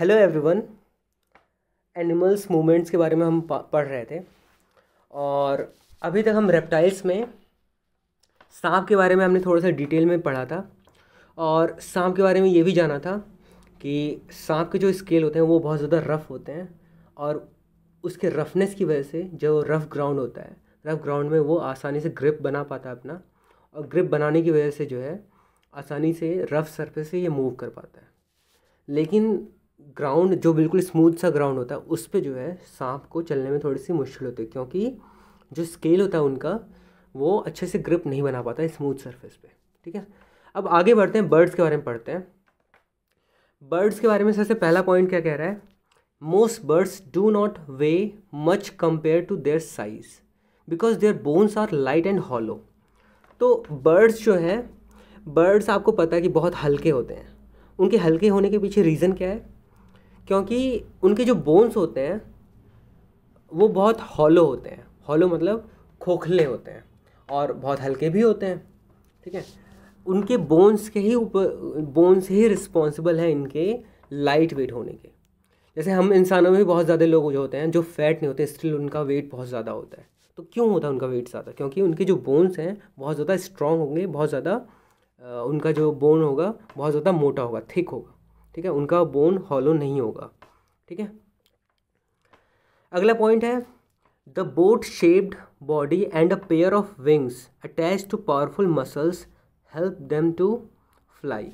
Hello everyone animals movements के बारे में हम पढ़ रहे थे और अभी तक हम रेप्टाइल्स में सांप के बारे में हमने थोड़ा सा डिटेल में पढ़ा था और सांप के बारे में ये भी जाना था कि सांप के जो स्केल होते हैं वो बहुत ज़्यादा रफ़ होते हैं और उसके रफनेस की वजह से जो रफ़ ग्राउंड होता है रफ़ ग्राउंड में वो आसानी से ग्रिप बना पाता है अपना और ग्रिप बनाने की वजह से जो है आसानी से रफ़ सरफेस से ये मूव कर पाता है लेकिन ग्राउंड जो बिल्कुल स्मूथ सा ग्राउंड होता है उस पर जो है सांप को चलने में थोड़ी सी मुश्किल होती है क्योंकि जो स्केल होता है उनका वो अच्छे से ग्रिप नहीं बना पाता है स्मूथ सरफेस पे ठीक है अब आगे बढ़ते हैं बर्ड्स के बारे में पढ़ते हैं बर्ड्स के बारे में सबसे पहला पॉइंट क्या कह रहा है most birds do not weigh much compare to their size because their bones are light and hollow तो बर्ड्स जो है बर्ड्स आपको पता है कि बहुत हल्के होते हैं उनके हल्के होने के पीछे रीज़न क्या है क्योंकि उनके जो बोन्स होते हैं वो बहुत हॉलो होते हैं हॉलो मतलब खोखले होते हैं और बहुत हल्के भी होते हैं ठीक है उनके बोन्स के ही ऊपर बोन्स ही रिस्पॉन्सिबल है इनके लाइट वेट होने के जैसे हम इंसानों में भी बहुत ज़्यादा लोग जो होते हैं जो फैट नहीं होते स्टिल उनका वेट बहुत ज़्यादा होता है तो क्यों होता है उनका वेट ज़्यादा क्योंकि उनके जो बोन्स हैं बहुत ज़्यादा स्ट्रॉन्ग होंगे बहुत ज़्यादा उनका जो बोन होगा बहुत ज़्यादा मोटा होगा थिक होगा ठीक है उनका बोन हॉलो नहीं होगा ठीक है अगला पॉइंट है the boat shaped body and a pair of wings attach to powerful muscles help them to fly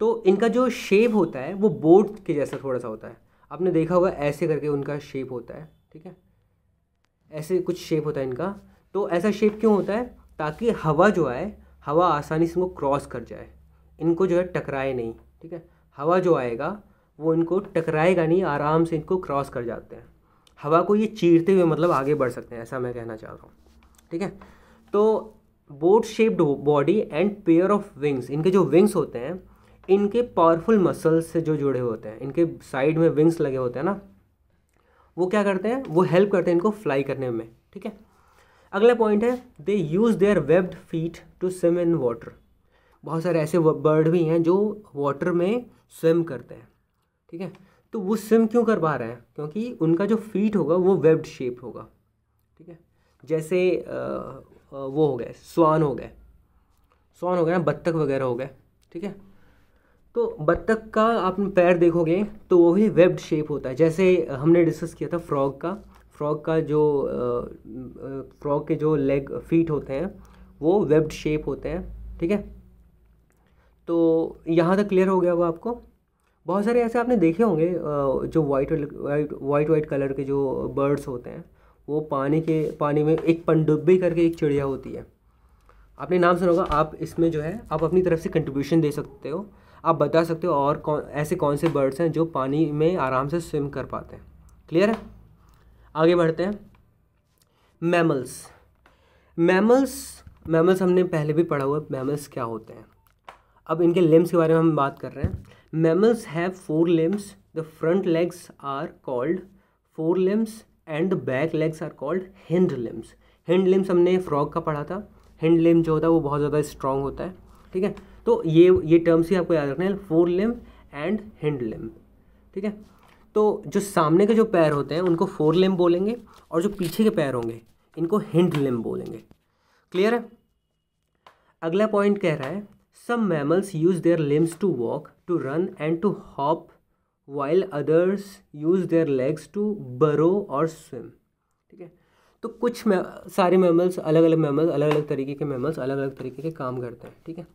तो इनका जो शेप होता है वो बोट के जैसा थोड़ा सा होता है आपने देखा होगा ऐसे करके उनका शेप होता है ठीक है ऐसे कुछ शेप होता है इनका तो ऐसा शेप क्यों होता है ताकि हवा जो है हवा आसानी से वो क्रॉस कर जाए इनको जो है टकराए नहीं ठीक है हवा जो आएगा वो इनको टकराएगा नहीं आराम से इनको क्रॉस कर जाते हैं हवा को ये चीरते हुए मतलब आगे बढ़ सकते हैं ऐसा मैं कहना चाह रहा हूँ ठीक है तो boat shaped body and pair of wings इनके जो विंग्स होते हैं इनके पावरफुल मसल्स से जो जुड़े होते हैं इनके साइड में विंग्स लगे होते हैं ना वो क्या करते हैं वो हेल्प करते हैं इनको फ्लाई करने में ठीक है अगला पॉइंट है they use their webbed feet to swim in water बहुत सारे ऐसे बर्ड भी हैं जो वाटर में स्विम करते हैं ठीक है तो वो स्विम क्यों कर पा रहे हैं क्योंकि उनका जो फीट होगा वो वेब्ड शेप होगा ठीक है जैसे आ, वो हो गए स्वान हो गए स्वान हो गए बत्तख वगैरह हो गए ठीक है तो बत्तख का आप पैर देखोगे तो वो भी वेब्ड शेप होता है जैसे हमने डिस्कस किया था फ्रॉग का फ्रॉग का जो फ्रॉग के जो लेग फीट होते हैं वो वेब्ड शेप होते हैं ठीक है तो यहाँ तक क्लियर हो गया होगा आपको बहुत सारे ऐसे आपने देखे होंगे जो white white white white colour के जो बर्ड्स होते हैं वो पानी के पानी में एक पनडुब्बी करके एक चिड़िया होती है आपने नाम सुना होगा आप इसमें जो है आप अपनी तरफ से कंट्रीब्यूशन दे सकते हो आप बता सकते हो और कौन ऐसे कौन से बर्ड्स हैं जो पानी में आराम से स्विम कर पाते हैं क्लियर है आगे बढ़ते हैं मैमल्स मैमल्स मैमल्स हमने पहले भी पढ़ा हुआ मैमल्स क्या होते हैं अब इनके लिम्स के बारे में हम बात कर रहे हैं mammals have four limbs the front legs are called fore limbs and the back legs are called hind limbs hind limbs हमने फ्रॉग का पढ़ा था हिंड लिम्स जो होता है वो बहुत ज़्यादा स्ट्रॉन्ग होता है ठीक है तो ये ये टर्म्स ही आपको याद रखना है fore limb and hind limb ठीक है तो जो सामने के जो पैर होते हैं उनको फोर लिम बोलेंगे और जो पीछे के पैर होंगे इनको हिंड लिम बोलेंगे क्लियर है अगला पॉइंट कह रहा है Some mammals use their limbs to walk, to run, and to hop, while others use their legs to burrow or swim. ठीक है तो कुछ सारे मैमल्स अलग अलग मैमल्स अलग अलग तरीके के मैमल्स अलग अलग तरीके के काम करते हैं ठीक है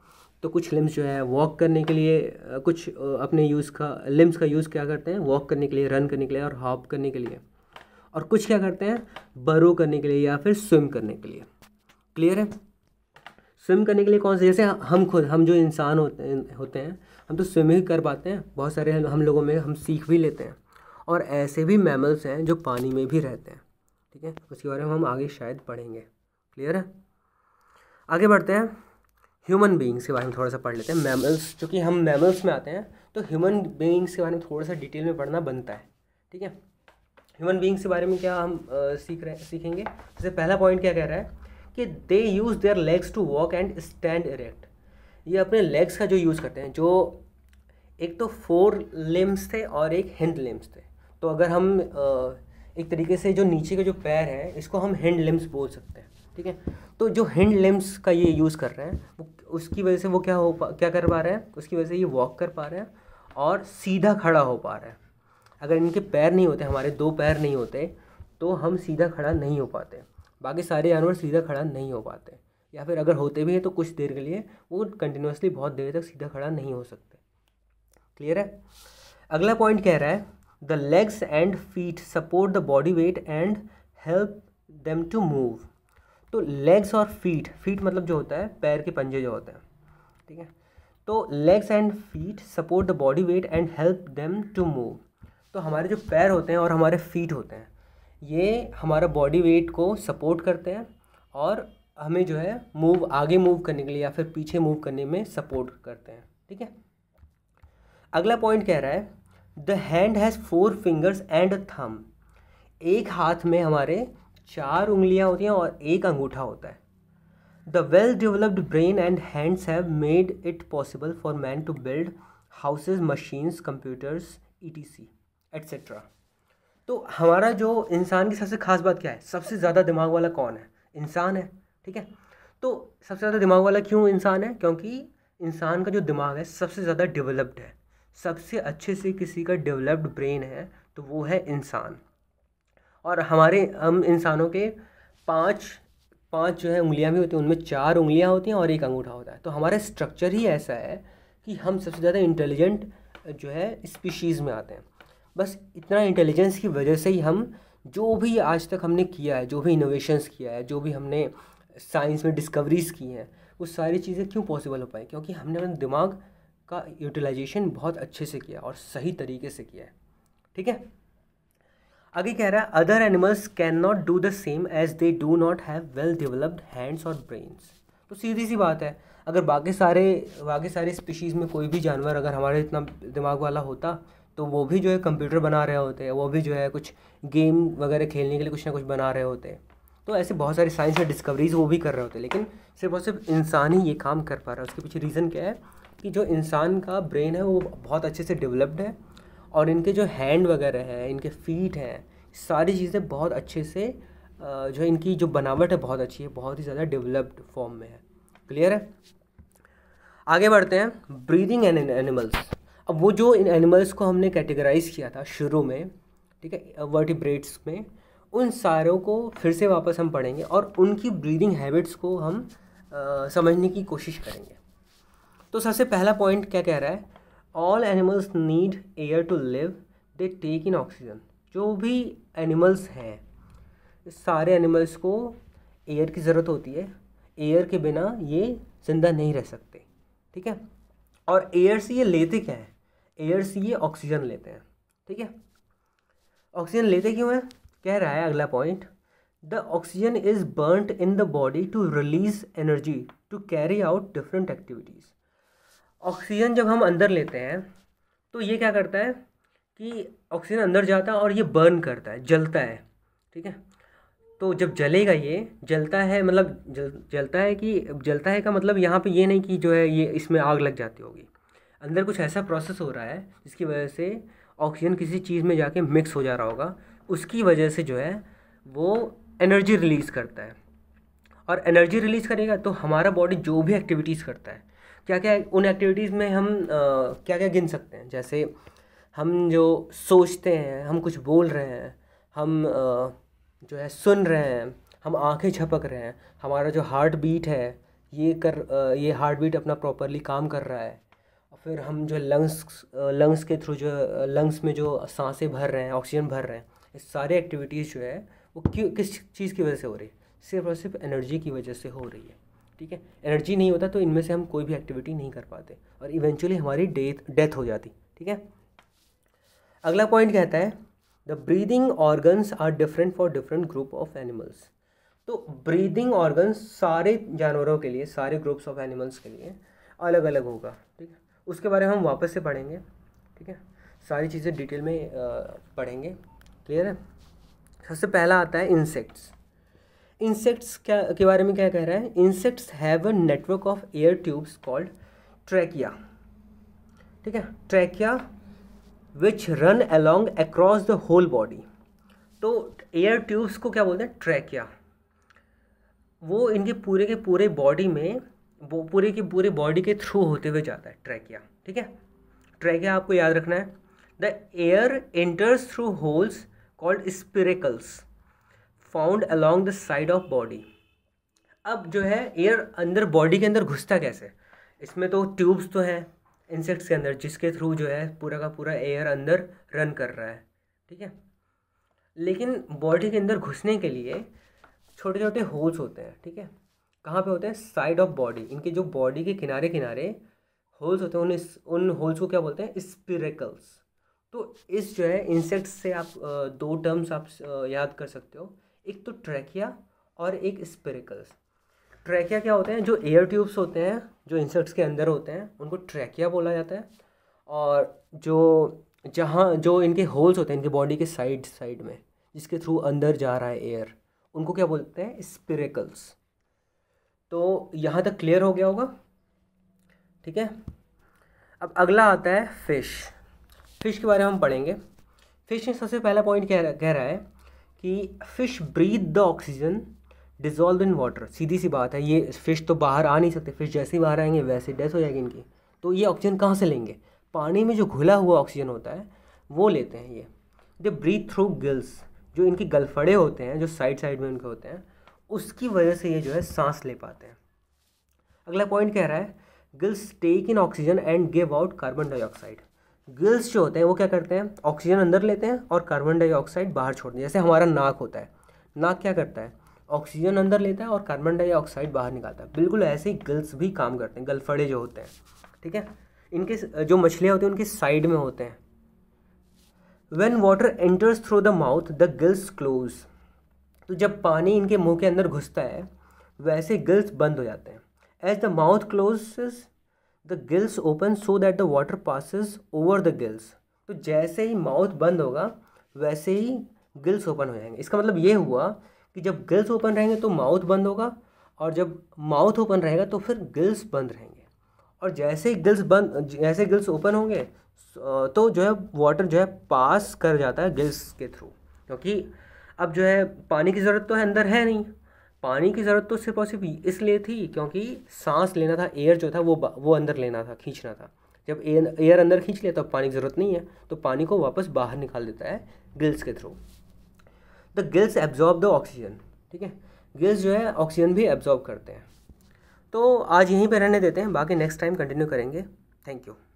तो कुछ लिम्स जो है वॉक करने के लिए कुछ अपने यूज़ का लिम्स का यूज़ क्या करते हैं वॉक करने के लिए रन करने के लिए और हॉप करने के लिए और कुछ क्या करते हैं बरो करने के लिए या फिर स्विम करने के लिए क्लियर है स्विम करने के लिए कौन से जैसे हम खुद हम जो इंसान होते हैं होते हैं हम तो स्विम ही कर पाते हैं बहुत सारे हम लोगों में हम सीख भी लेते हैं और ऐसे भी मैमल्स हैं जो पानी में भी रहते हैं ठीक है उसके बारे में हम आगे शायद पढ़ेंगे क्लियर है आगे बढ़ते हैं ह्यूमन बीइंग्स के बारे में थोड़ा सा पढ़ लेते हैं मैमल्स चूँकि हम मैमल्स में आते हैं तो ह्यूमन बीइंग्स के बारे में थोड़ा सा डिटेल में पढ़ना बनता है ठीक है ह्यूमन बीइंग्स के बारे में क्या हम आ, सीख रहे सीखेंगे जैसे पहला पॉइंट क्या कह रहा है कि they use their legs to walk and stand erect ये अपने लेग्स का जो यूज़ करते हैं जो एक तो फोर लिम्स थे और एक हिंड लिम्स थे तो अगर हम एक तरीके से जो नीचे के जो पैर हैं इसको हम हिंड लिम्स बोल सकते हैं ठीक है तो जो हिंड लिम्स का ये यूज़ कर रहे हैं उसकी वजह से वो क्या हो पा क्या कर पा रहे हैं उसकी वजह से ये वॉक कर पा रहे हैं और सीधा खड़ा हो पा रहे हैं अगर इनके पैर नहीं होते हमारे दो पैर नहीं होते तो हम सीधा खड़ा नहीं हो पाते बाकी सारे जानवर सीधा खड़ा नहीं हो पाते या फिर अगर होते भी हैं तो कुछ देर के लिए वो कंटिन्यूसली बहुत देर तक सीधा खड़ा नहीं हो सकते क्लियर है अगला पॉइंट कह रहा है the legs and feet support the body weight and help them to move तो लेग्स और फीट फीट मतलब जो होता है पैर के पंजे जो होते हैं ठीक है तो legs and feet support the body weight and help them to move तो हमारे जो पैर होते हैं और हमारे फीट होते हैं ये हमारा बॉडी वेट को सपोर्ट करते हैं और हमें जो है मूव आगे मूव करने के लिए या फिर पीछे मूव करने में सपोर्ट करते हैं ठीक है अगला पॉइंट कह रहा है the hand has four fingers and thumb एक हाथ में हमारे चार उंगलियां होती हैं और एक अंगूठा होता है the well developed brain and hands have made it possible for man to build houses machines computers e t c et cetera तो हमारा जो इंसान की सबसे खास बात क्या है सबसे ज़्यादा दिमाग वाला कौन है इंसान है ठीक है तो सबसे ज़्यादा दिमाग वाला क्यों इंसान है क्योंकि इंसान का जो दिमाग है सबसे ज़्यादा डेवलप्ड है सबसे अच्छे से किसी का डेवलप्ड ब्रेन है तो वो है इंसान और हमारे हम इंसानों के पाँच पाँच जो है उंगलियाँ भी होती हैं उनमें चार उंगलियाँ होती हैं और एक अंगूठा होता है तो हमारा स्ट्रक्चर ही ऐसा है कि हम सबसे ज़्यादा इंटेलिजेंट जो है स्पीशीज़ में आते हैं बस इतना इंटेलिजेंस की वजह से ही हम जो भी आज तक हमने किया है जो भी इनोवेशंस किया है जो भी हमने साइंस में डिस्कवरीज़ की हैं वो सारी चीज़ें क्यों पॉसिबल हो पाई क्योंकि हमने अपने दिमाग का यूटिलाइजेशन बहुत अच्छे से किया और सही तरीके से किया है ठीक है आगे कह रहा है other animals can not do the same as they do not have well developed hands और ब्रेन्स तो सीधी सी बात है अगर बाकी सारे बाकी सारे स्पीशीज़ में कोई भी जानवर अगर हमारे इतना दिमाग वाला होता तो वो भी जो है कंप्यूटर बना रहे होते हैं वो भी जो है कुछ गेम वगैरह खेलने के लिए कुछ ना कुछ बना रहे होते हैं तो ऐसे बहुत सारी साइंस और डिस्कवरीज वो भी कर रहे होते हैं लेकिन सिर्फ और सिर्फ इंसान ही ये काम कर पा रहा है उसके पीछे रीज़न क्या है कि जो इंसान का ब्रेन है वो बहुत अच्छे से डेवलप्ड है और इनके जो हैंड वगैरह हैं इनके फीट हैं सारी चीज़ें बहुत अच्छे से जो इनकी जो बनावट है बहुत अच्छी है बहुत ही ज़्यादा डेवलप्ड फॉर्म में है क्लियर है आगे बढ़ते हैं ब्रीदिंग एनिमल्स अब वो जो इन एनिमल्स को हमने कैटेगराइज किया था शुरू में ठीक है वर्टिब्रेट्स में उन सारों को फिर से वापस हम पढ़ेंगे और उनकी ब्रीदिंग हैबिट्स को हम आ, समझने की कोशिश करेंगे तो सबसे पहला पॉइंट क्या कह रहा है all animals need air to live they take in oxygen जो भी एनिमल्स हैं सारे एनिमल्स को एयर की ज़रूरत होती है एयर के बिना ये ज़िंदा नहीं रह सकते ठीक है और एयर से ये लेते क्या है एयर से ये ऑक्सीजन लेते हैं ठीक है ऑक्सीजन लेते क्यों हैं कह रहा है अगला point the oxygen is burned in the body to release energy to carry out different activities oxygen जब हम अंदर लेते हैं तो ये क्या करता है कि ऑक्सीजन अंदर जाता है और ये बर्न करता है जलता है ठीक है तो जब जलेगा ये जलता है मतलब जल जलता है कि जलता है का मतलब यहाँ पे ये नहीं कि जो है ये इसमें आग लग जाती होगी अंदर कुछ ऐसा प्रोसेस हो रहा है जिसकी वजह से ऑक्सीजन किसी चीज़ में जाके मिक्स हो जा रहा होगा उसकी वजह से जो है वो एनर्जी रिलीज़ करता है और एनर्जी रिलीज़ करेगा तो हमारा बॉडी जो भी एक्टिविटीज़ करता है क्या क्या उन एक्टिविटीज़ में हम आ, क्या क्या गिन सकते हैं जैसे हम जो सोचते हैं हम कुछ बोल रहे हैं हम आ, जो है सुन रहे हैं हम आंखें झपक रहे हैं हमारा जो हार्ट बीट है ये कर आ, ये हार्ट बीट अपना प्रॉपरली काम कर रहा है फिर हम जो लंग्स लंग्स के थ्रू जो लंग्स में जो सांसें भर रहे हैं ऑक्सीजन भर रहे हैं ये सारे एक्टिविटीज़ जो है वो क्यों किस चीज़ की वजह से हो रही है सिर्फ और सिर्फ एनर्जी की वजह से हो रही है ठीक है एनर्जी नहीं होता तो इनमें से हम कोई भी एक्टिविटी नहीं कर पाते और इवेंचुअली हमारी डेथ डेथ हो जाती ठीक है अगला पॉइंट कहता है the breathing organs are different for different group of animals तो ब्रीदिंग ऑर्गन्स सारे जानवरों के लिए सारे ग्रुप्स ऑफ एनिमल्स के लिए अलग अलग होगा ठीक है उसके बारे में हम वापस से पढ़ेंगे ठीक है सारी चीज़ें डिटेल में पढ़ेंगे क्लियर है सबसे पहला आता है इंसेक्ट्स इंसेक्ट्स क्या के बारे में क्या कह रहा है insects have a network of air tubes called trachea ठीक है trachea which run along across the whole body तो एयर ट्यूब्स को क्या बोलते हैं ट्रैकिया वो इनके पूरे के पूरे बॉडी में पूरे की पूरे बॉडी के थ्रू होते हुए जाता है ट्रैकिया ठीक है ट्रैकिया आपको याद रखना है the air enters through holes called spiracles found along the side of body अब जो है एयर अंदर बॉडी के अंदर घुसता कैसे इसमें तो ट्यूब्स तो हैं इंसेक्ट्स के अंदर जिसके थ्रू जो है पूरा का पूरा एयर अंदर रन कर रहा है ठीक है लेकिन बॉडी के अंदर घुसने के लिए छोटे छोटे होल्स होते हैं ठीक है कहाँ पे होते हैं साइड ऑफ बॉडी इनके जो बॉडी के किनारे किनारे होल्स होते हैं उन उन होल्स को क्या बोलते हैं स्पिरेकल्स तो इस जो है इंसेक्ट्स से आप दो टर्म्स आप याद कर सकते हो एक तो ट्रैकिया और एक स्पिरिकल्स ट्रैकिया क्या होते हैं जो एयर ट्यूब्स होते हैं जो इंसेक्ट्स के अंदर होते हैं उनको ट्रैकिया बोला जाता है और जो जहाँ जो इनके होल्स होते हैं इनके बॉडी के साइड साइड में जिसके थ्रू अंदर जा रहा है एयर उनको क्या बोलते हैं स्पिरिकल्स तो यहाँ तक क्लियर हो गया होगा ठीक है अब अगला आता है फ़िश फ़िश के बारे में हम पढ़ेंगे फ़िश में सबसे पहला पॉइंट कह रहा कह रहा है कि fish breathe the oxygen dissolve in water सीधी सी बात है ये फ़िश तो बाहर आ नहीं सकते फ़िश जैसे ही बाहर आएंगे वैसे डेथ हो जाएगी इनकी तो ये ऑक्सीजन कहाँ से लेंगे पानी में जो घुला हुआ ऑक्सीजन होता है वो लेते हैं ये दे ब्रीथ थ्रू गिल्स जो इनकी गलफड़े होते हैं जो साइड साइड में उनके होते हैं उसकी वजह से ये जो है सांस ले पाते हैं अगला पॉइंट कह रहा है gills take in oxygen and give out carbon dioxide gills जो होते हैं वो क्या करते हैं ऑक्सीजन अंदर लेते हैं और कार्बन डाइऑक्साइड बाहर छोड़ते हैं जैसे हमारा नाक होता है नाक क्या करता है ऑक्सीजन अंदर लेता है और कार्बन डाइऑक्साइड बाहर निकालता है बिल्कुल ऐसे ही गिल्स भी काम करते हैं गलफड़े जो होते हैं ठीक है इनके जो मछलियाँ होती हैं उनके साइड में होते हैं when water enters through the mouth the gills close तो जब पानी इनके मुंह के अंदर घुसता है वैसे गिल्स बंद हो जाते हैं as the mouth close the gills open so that the water passes over the gills तो जैसे ही माउथ बंद होगा वैसे ही गिल्स ओपन हो जाएंगे इसका मतलब ये हुआ कि जब गिल्स ओपन रहेंगे तो माउथ बंद होगा और जब माउथ ओपन रहेगा तो फिर गिल्स बंद रहेंगे और जैसे ही गिल्स बंद जैसे गिल्स ओपन होंगे तो जो है वाटर जो है पास कर जाता है गिल्स के थ्रू क्योंकि अब जो है पानी की ज़रूरत तो है अंदर है नहीं पानी की ज़रूरत तो सिर्फ और सिर्फ इसलिए थी क्योंकि सांस लेना था एयर जो था वो वो अंदर लेना था खींचना था जब एयर एयर अंदर खींच लिया तो अब पानी की ज़रूरत नहीं है तो पानी को वापस बाहर निकाल देता है गिल्स के through the gills absorb the oxygen ठीक है गिल्स जो है ऑक्सीजन भी एब्जॉर्ब करते हैं तो आज यहीं पर रहने देते हैं बाकी नेक्स्ट टाइम कंटिन्यू करेंगे थैंक यू